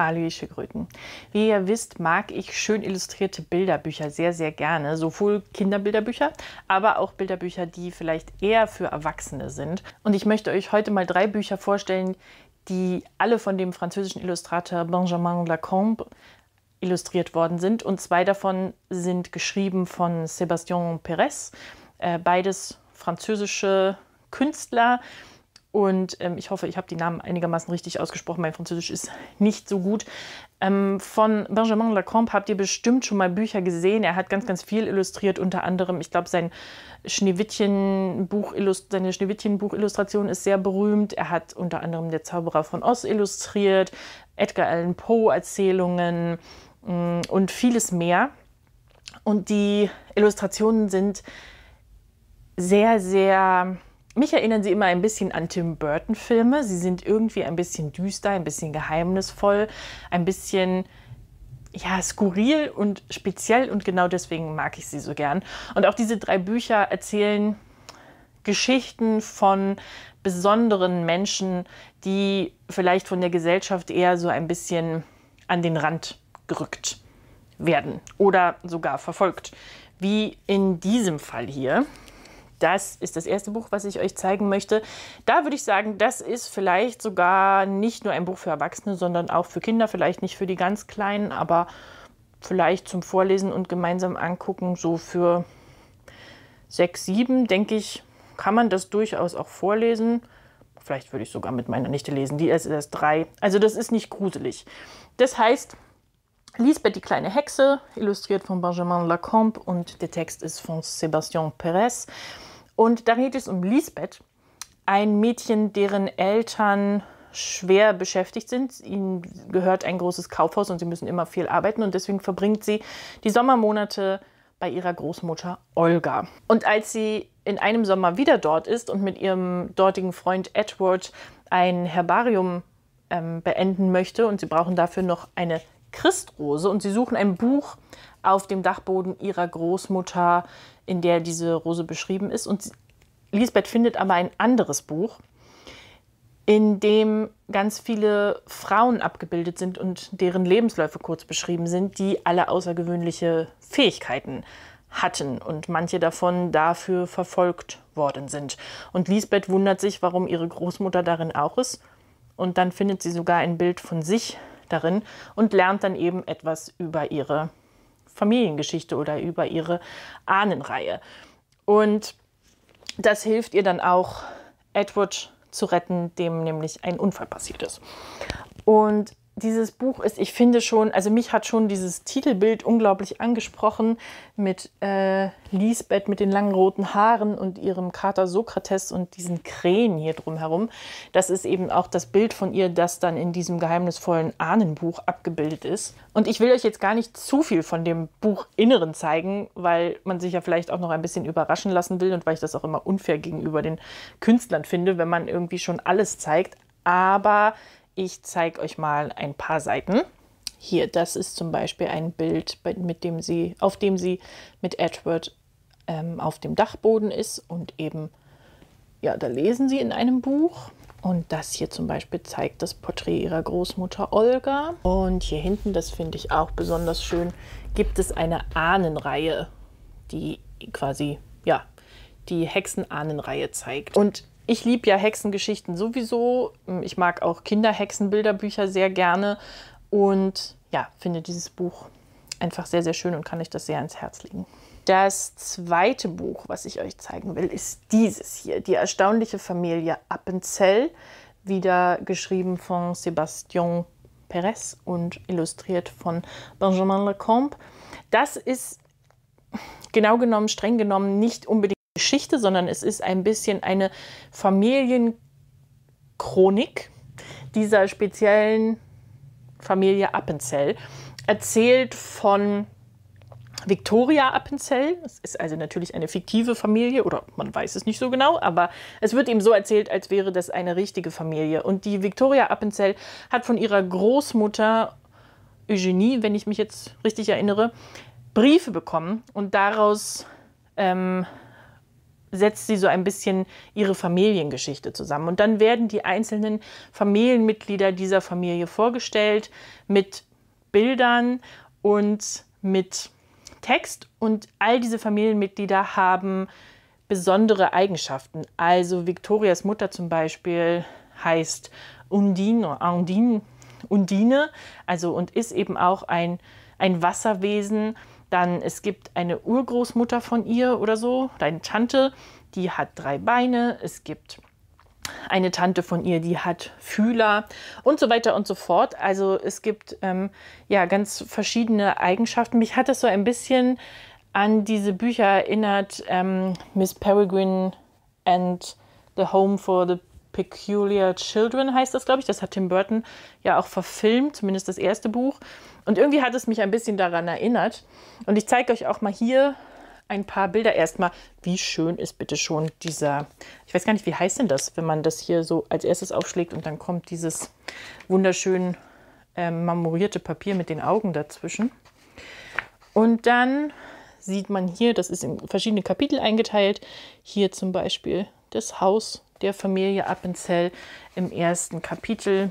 Hallo, Aloische Kröten. Wie ihr wisst, mag ich schön illustrierte Bilderbücher sehr, sehr gerne. Sowohl Kinderbilderbücher, aber auch Bilderbücher, die vielleicht eher für Erwachsene sind. Und ich möchte euch heute mal drei Bücher vorstellen, die alle von dem französischen Illustrator Benjamin Lacombe illustriert worden sind. Und zwei davon sind geschrieben von Sébastien Perez. Äh, beides französische Künstler, und ähm, ich hoffe, ich habe die Namen einigermaßen richtig ausgesprochen. Mein Französisch ist nicht so gut. Ähm, von Benjamin Lacombe habt ihr bestimmt schon mal Bücher gesehen. Er hat ganz, ganz viel illustriert. Unter anderem, ich glaube, sein Schneewittchen-Buch, seine schneewittchen ist sehr berühmt. Er hat unter anderem Der Zauberer von Oz illustriert, Edgar Allan Poe-Erzählungen mm, und vieles mehr. Und die Illustrationen sind sehr, sehr mich erinnern sie immer ein bisschen an Tim Burton-Filme. Sie sind irgendwie ein bisschen düster, ein bisschen geheimnisvoll, ein bisschen ja, skurril und speziell und genau deswegen mag ich sie so gern. Und auch diese drei Bücher erzählen Geschichten von besonderen Menschen, die vielleicht von der Gesellschaft eher so ein bisschen an den Rand gerückt werden oder sogar verfolgt. Wie in diesem Fall hier. Das ist das erste Buch, was ich euch zeigen möchte. Da würde ich sagen, das ist vielleicht sogar nicht nur ein Buch für Erwachsene, sondern auch für Kinder, vielleicht nicht für die ganz Kleinen, aber vielleicht zum Vorlesen und gemeinsam angucken, so für sechs, sieben, denke ich, kann man das durchaus auch vorlesen. Vielleicht würde ich sogar mit meiner Nichte lesen, die ist erst drei. Also das ist nicht gruselig. Das heißt, Lisbeth die kleine Hexe, illustriert von Benjamin Lacombe und der Text ist von Sébastien Perez. Und da geht es um Lisbeth, ein Mädchen, deren Eltern schwer beschäftigt sind. Ihnen gehört ein großes Kaufhaus und sie müssen immer viel arbeiten und deswegen verbringt sie die Sommermonate bei ihrer Großmutter Olga. Und als sie in einem Sommer wieder dort ist und mit ihrem dortigen Freund Edward ein Herbarium ähm, beenden möchte und sie brauchen dafür noch eine Christrose und sie suchen ein Buch auf dem Dachboden ihrer Großmutter, in der diese Rose beschrieben ist. Und Lisbeth findet aber ein anderes Buch, in dem ganz viele Frauen abgebildet sind und deren Lebensläufe kurz beschrieben sind, die alle außergewöhnliche Fähigkeiten hatten und manche davon dafür verfolgt worden sind. Und Lisbeth wundert sich, warum ihre Großmutter darin auch ist. Und dann findet sie sogar ein Bild von sich, darin und lernt dann eben etwas über ihre Familiengeschichte oder über ihre Ahnenreihe. Und das hilft ihr dann auch, Edward zu retten, dem nämlich ein Unfall passiert ist. Und dieses Buch ist, ich finde schon, also mich hat schon dieses Titelbild unglaublich angesprochen mit äh, Lisbeth mit den langen roten Haaren und ihrem Kater Sokrates und diesen Krähen hier drumherum. Das ist eben auch das Bild von ihr, das dann in diesem geheimnisvollen Ahnenbuch abgebildet ist. Und ich will euch jetzt gar nicht zu viel von dem Buchinneren zeigen, weil man sich ja vielleicht auch noch ein bisschen überraschen lassen will und weil ich das auch immer unfair gegenüber den Künstlern finde, wenn man irgendwie schon alles zeigt. Aber ich zeige euch mal ein paar Seiten. Hier, das ist zum Beispiel ein Bild, mit dem sie, auf dem sie mit Edward ähm, auf dem Dachboden ist und eben, ja, da lesen sie in einem Buch. Und das hier zum Beispiel zeigt das Porträt ihrer Großmutter Olga. Und hier hinten, das finde ich auch besonders schön, gibt es eine Ahnenreihe, die quasi, ja, die Hexenahnenreihe zeigt. Und ich liebe ja Hexengeschichten sowieso. Ähm, ich mag auch Kinderhexenbilderbücher sehr gerne und ja, finde dieses Buch einfach sehr, sehr schön und kann ich das sehr ans Herz legen. Das zweite Buch, was ich euch zeigen will, ist dieses hier, Die erstaunliche Familie Appenzell, wieder geschrieben von Sebastian Perez und illustriert von Benjamin Lecomte. Das ist genau genommen, streng genommen, nicht unbedingt Geschichte, sondern es ist ein bisschen eine Familienchronik dieser speziellen Familie Appenzell. Erzählt von Victoria Appenzell. Es ist also natürlich eine fiktive Familie oder man weiß es nicht so genau, aber es wird ihm so erzählt, als wäre das eine richtige Familie. Und die Victoria Appenzell hat von ihrer Großmutter Eugenie, wenn ich mich jetzt richtig erinnere, Briefe bekommen und daraus ähm, setzt sie so ein bisschen ihre Familiengeschichte zusammen. Und dann werden die einzelnen Familienmitglieder dieser Familie vorgestellt mit Bildern und mit Text. Und all diese Familienmitglieder haben besondere Eigenschaften. Also Victorias Mutter zum Beispiel heißt Undine, Undine, Undine also und ist eben auch ein, ein Wasserwesen dann es gibt eine Urgroßmutter von ihr oder so, deine Tante, die hat drei Beine. Es gibt eine Tante von ihr, die hat Fühler und so weiter und so fort. Also es gibt ähm, ja ganz verschiedene Eigenschaften. Mich hat das so ein bisschen an diese Bücher erinnert, ähm, Miss Peregrine and the Home for the Peculiar Children heißt das, glaube ich. Das hat Tim Burton ja auch verfilmt, zumindest das erste Buch. Und irgendwie hat es mich ein bisschen daran erinnert. Und ich zeige euch auch mal hier ein paar Bilder. Erstmal, wie schön ist bitte schon dieser, ich weiß gar nicht, wie heißt denn das, wenn man das hier so als erstes aufschlägt und dann kommt dieses wunderschön äh, marmorierte Papier mit den Augen dazwischen. Und dann sieht man hier, das ist in verschiedene Kapitel eingeteilt, hier zum Beispiel das Haus der Familie Appenzell im ersten Kapitel.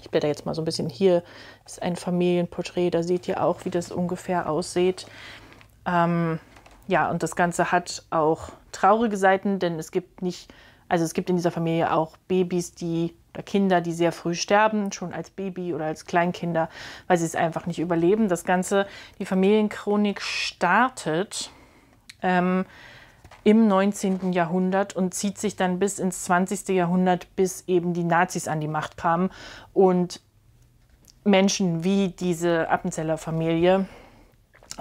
Ich blätter jetzt mal so ein bisschen hier. ist ein Familienporträt. Da seht ihr auch, wie das ungefähr aussieht. Ähm, ja, und das Ganze hat auch traurige Seiten, denn es gibt nicht, also es gibt in dieser Familie auch Babys, die oder Kinder, die sehr früh sterben, schon als Baby oder als Kleinkinder, weil sie es einfach nicht überleben. Das Ganze, die Familienchronik startet ähm, im 19. Jahrhundert und zieht sich dann bis ins 20. Jahrhundert, bis eben die Nazis an die Macht kamen und Menschen wie diese Appenzeller Familie,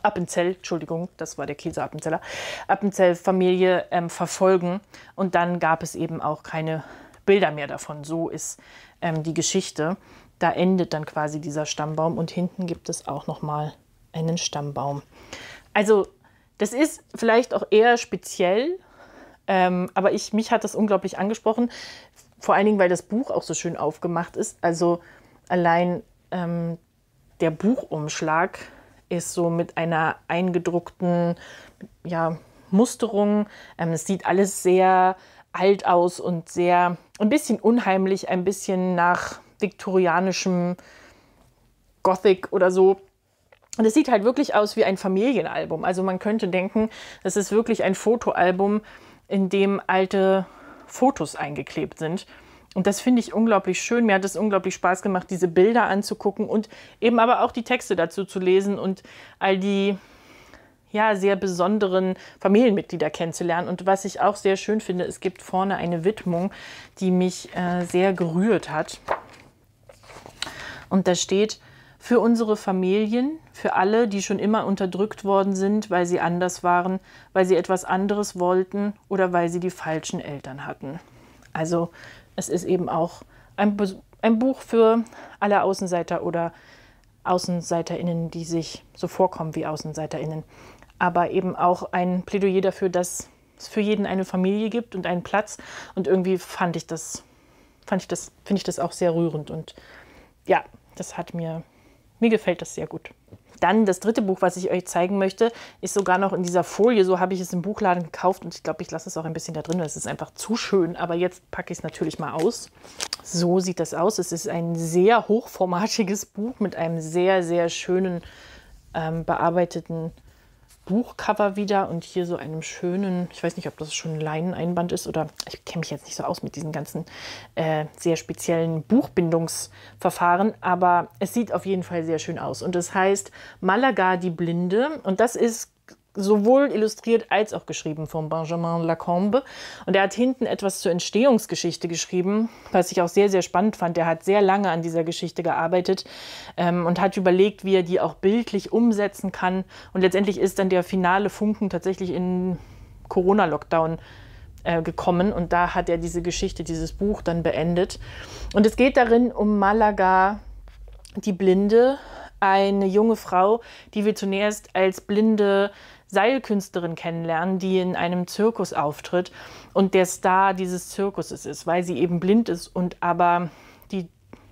Appenzell, Entschuldigung, das war der Käse Appenzeller, Appenzell-Familie ähm, verfolgen. Und dann gab es eben auch keine Bilder mehr davon. So ist ähm, die Geschichte. Da endet dann quasi dieser Stammbaum und hinten gibt es auch nochmal einen Stammbaum. Also das ist vielleicht auch eher speziell, ähm, aber ich, mich hat das unglaublich angesprochen. Vor allen Dingen, weil das Buch auch so schön aufgemacht ist. Also allein ähm, der Buchumschlag ist so mit einer eingedruckten ja, Musterung. Ähm, es sieht alles sehr alt aus und sehr ein bisschen unheimlich, ein bisschen nach viktorianischem Gothic oder so. Und es sieht halt wirklich aus wie ein Familienalbum. Also man könnte denken, es ist wirklich ein Fotoalbum, in dem alte Fotos eingeklebt sind. Und das finde ich unglaublich schön. Mir hat es unglaublich Spaß gemacht, diese Bilder anzugucken und eben aber auch die Texte dazu zu lesen und all die ja, sehr besonderen Familienmitglieder kennenzulernen. Und was ich auch sehr schön finde, es gibt vorne eine Widmung, die mich äh, sehr gerührt hat. Und da steht, für unsere Familien, für alle, die schon immer unterdrückt worden sind, weil sie anders waren, weil sie etwas anderes wollten oder weil sie die falschen Eltern hatten. Also es ist eben auch ein, ein Buch für alle Außenseiter oder Außenseiterinnen, die sich so vorkommen wie Außenseiterinnen. Aber eben auch ein Plädoyer dafür, dass es für jeden eine Familie gibt und einen Platz. Und irgendwie fand ich das, fand ich das, finde ich das auch sehr rührend. Und ja, das hat mir mir gefällt das sehr gut. Dann das dritte Buch, was ich euch zeigen möchte, ist sogar noch in dieser Folie. So habe ich es im Buchladen gekauft und ich glaube, ich lasse es auch ein bisschen da drin, weil es ist einfach zu schön. Aber jetzt packe ich es natürlich mal aus. So sieht das aus. Es ist ein sehr hochformatiges Buch mit einem sehr, sehr schönen ähm, bearbeiteten Buchcover wieder und hier so einem schönen, ich weiß nicht, ob das schon Leineneinband ist oder ich kenne mich jetzt nicht so aus mit diesen ganzen äh, sehr speziellen Buchbindungsverfahren, aber es sieht auf jeden Fall sehr schön aus. Und es heißt Malaga die Blinde und das ist sowohl illustriert als auch geschrieben von Benjamin Lacombe. Und er hat hinten etwas zur Entstehungsgeschichte geschrieben, was ich auch sehr, sehr spannend fand. Er hat sehr lange an dieser Geschichte gearbeitet ähm, und hat überlegt, wie er die auch bildlich umsetzen kann. Und letztendlich ist dann der finale Funken tatsächlich in Corona-Lockdown äh, gekommen und da hat er diese Geschichte, dieses Buch dann beendet. Und es geht darin um Malaga, die Blinde, eine junge Frau, die wir zunächst als blinde Seilkünstlerin kennenlernen, die in einem Zirkus auftritt und der Star dieses Zirkuses ist, weil sie eben blind ist und aber die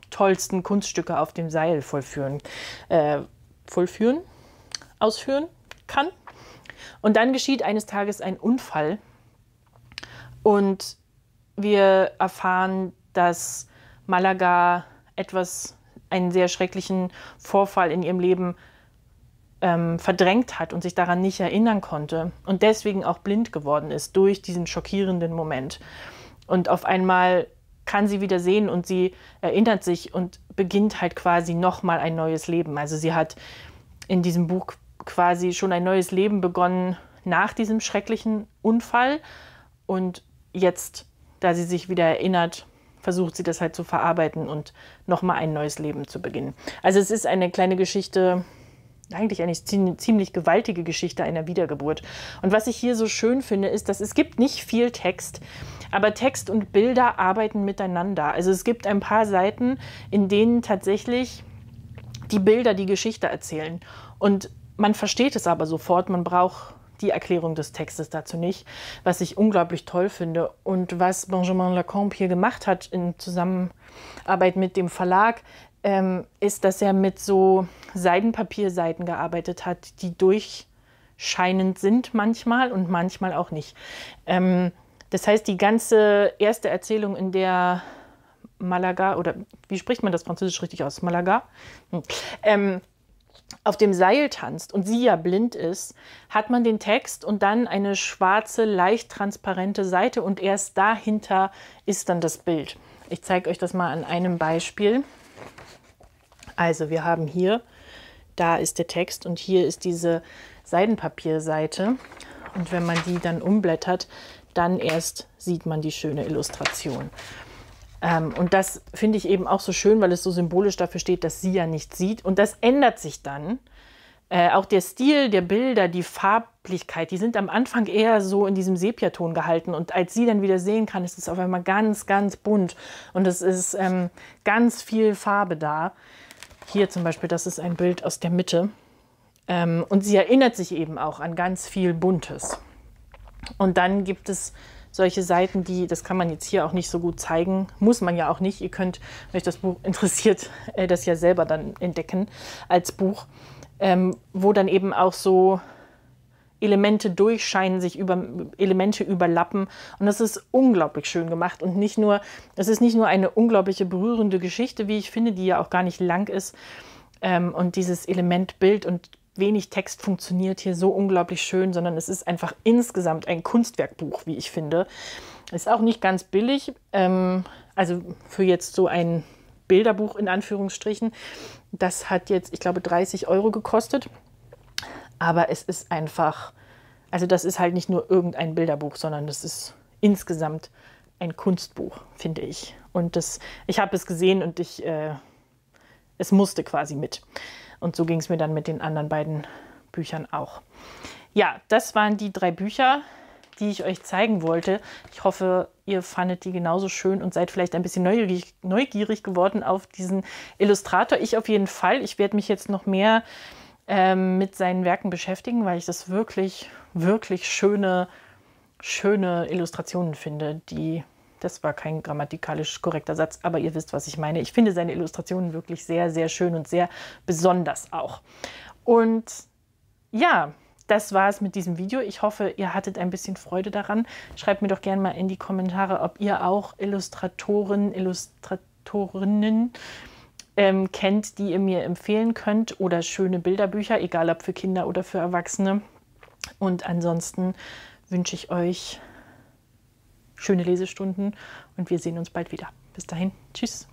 tollsten Kunststücke auf dem Seil vollführen, äh, vollführen, ausführen kann. Und dann geschieht eines Tages ein Unfall und wir erfahren, dass Malaga etwas, einen sehr schrecklichen Vorfall in ihrem Leben ähm, verdrängt hat und sich daran nicht erinnern konnte und deswegen auch blind geworden ist durch diesen schockierenden Moment. Und auf einmal kann sie wieder sehen und sie erinnert sich und beginnt halt quasi nochmal ein neues Leben. Also sie hat in diesem Buch quasi schon ein neues Leben begonnen nach diesem schrecklichen Unfall und jetzt, da sie sich wieder erinnert, versucht sie das halt zu verarbeiten und nochmal ein neues Leben zu beginnen. Also es ist eine kleine Geschichte, eigentlich eine ziemlich gewaltige Geschichte einer Wiedergeburt. Und was ich hier so schön finde, ist, dass es gibt nicht viel Text, aber Text und Bilder arbeiten miteinander. Also es gibt ein paar Seiten, in denen tatsächlich die Bilder die Geschichte erzählen. Und man versteht es aber sofort, man braucht die Erklärung des Textes dazu nicht, was ich unglaublich toll finde. Und was Benjamin Lacombe hier gemacht hat in Zusammenarbeit mit dem Verlag, ähm, ist, dass er mit so Seidenpapierseiten gearbeitet hat, die durchscheinend sind manchmal und manchmal auch nicht. Ähm, das heißt, die ganze erste Erzählung, in der Malaga, oder wie spricht man das Französisch richtig aus? Malaga? Hm. Ähm, auf dem Seil tanzt und sie ja blind ist, hat man den Text und dann eine schwarze, leicht transparente Seite und erst dahinter ist dann das Bild. Ich zeige euch das mal an einem Beispiel. Also wir haben hier, da ist der Text und hier ist diese Seidenpapierseite. Und wenn man die dann umblättert, dann erst sieht man die schöne Illustration. Ähm, und das finde ich eben auch so schön, weil es so symbolisch dafür steht, dass sie ja nichts sieht. Und das ändert sich dann äh, auch der Stil der Bilder, die Farblichkeit, die sind am Anfang eher so in diesem Sepiaton gehalten. Und als sie dann wieder sehen kann, ist es auf einmal ganz, ganz bunt. Und es ist ähm, ganz viel Farbe da. Hier zum Beispiel, das ist ein Bild aus der Mitte. Ähm, und sie erinnert sich eben auch an ganz viel Buntes. Und dann gibt es solche Seiten, die, das kann man jetzt hier auch nicht so gut zeigen, muss man ja auch nicht. Ihr könnt, wenn euch das Buch interessiert, äh, das ja selber dann entdecken als Buch ähm, wo dann eben auch so Elemente durchscheinen, sich über Elemente überlappen. Und das ist unglaublich schön gemacht. Und nicht nur, es ist nicht nur eine unglaubliche berührende Geschichte, wie ich finde, die ja auch gar nicht lang ist. Ähm, und dieses Element Bild und wenig Text funktioniert hier so unglaublich schön, sondern es ist einfach insgesamt ein Kunstwerkbuch, wie ich finde. Ist auch nicht ganz billig. Ähm, also für jetzt so ein Bilderbuch in Anführungsstrichen. Das hat jetzt, ich glaube, 30 Euro gekostet. Aber es ist einfach, also das ist halt nicht nur irgendein Bilderbuch, sondern das ist insgesamt ein Kunstbuch, finde ich. Und das, ich habe es gesehen und ich, äh, es musste quasi mit. Und so ging es mir dann mit den anderen beiden Büchern auch. Ja, das waren die drei Bücher die ich euch zeigen wollte. Ich hoffe, ihr fandet die genauso schön und seid vielleicht ein bisschen neugierig, neugierig geworden auf diesen Illustrator. Ich auf jeden Fall. Ich werde mich jetzt noch mehr ähm, mit seinen Werken beschäftigen, weil ich das wirklich, wirklich schöne, schöne Illustrationen finde, die das war kein grammatikalisch korrekter Satz, aber ihr wisst, was ich meine. Ich finde seine Illustrationen wirklich sehr, sehr schön und sehr besonders auch. Und ja, das war es mit diesem Video. Ich hoffe, ihr hattet ein bisschen Freude daran. Schreibt mir doch gerne mal in die Kommentare, ob ihr auch Illustratoren, Illustratorinnen ähm, kennt, die ihr mir empfehlen könnt oder schöne Bilderbücher, egal ob für Kinder oder für Erwachsene. Und ansonsten wünsche ich euch schöne Lesestunden und wir sehen uns bald wieder. Bis dahin, tschüss.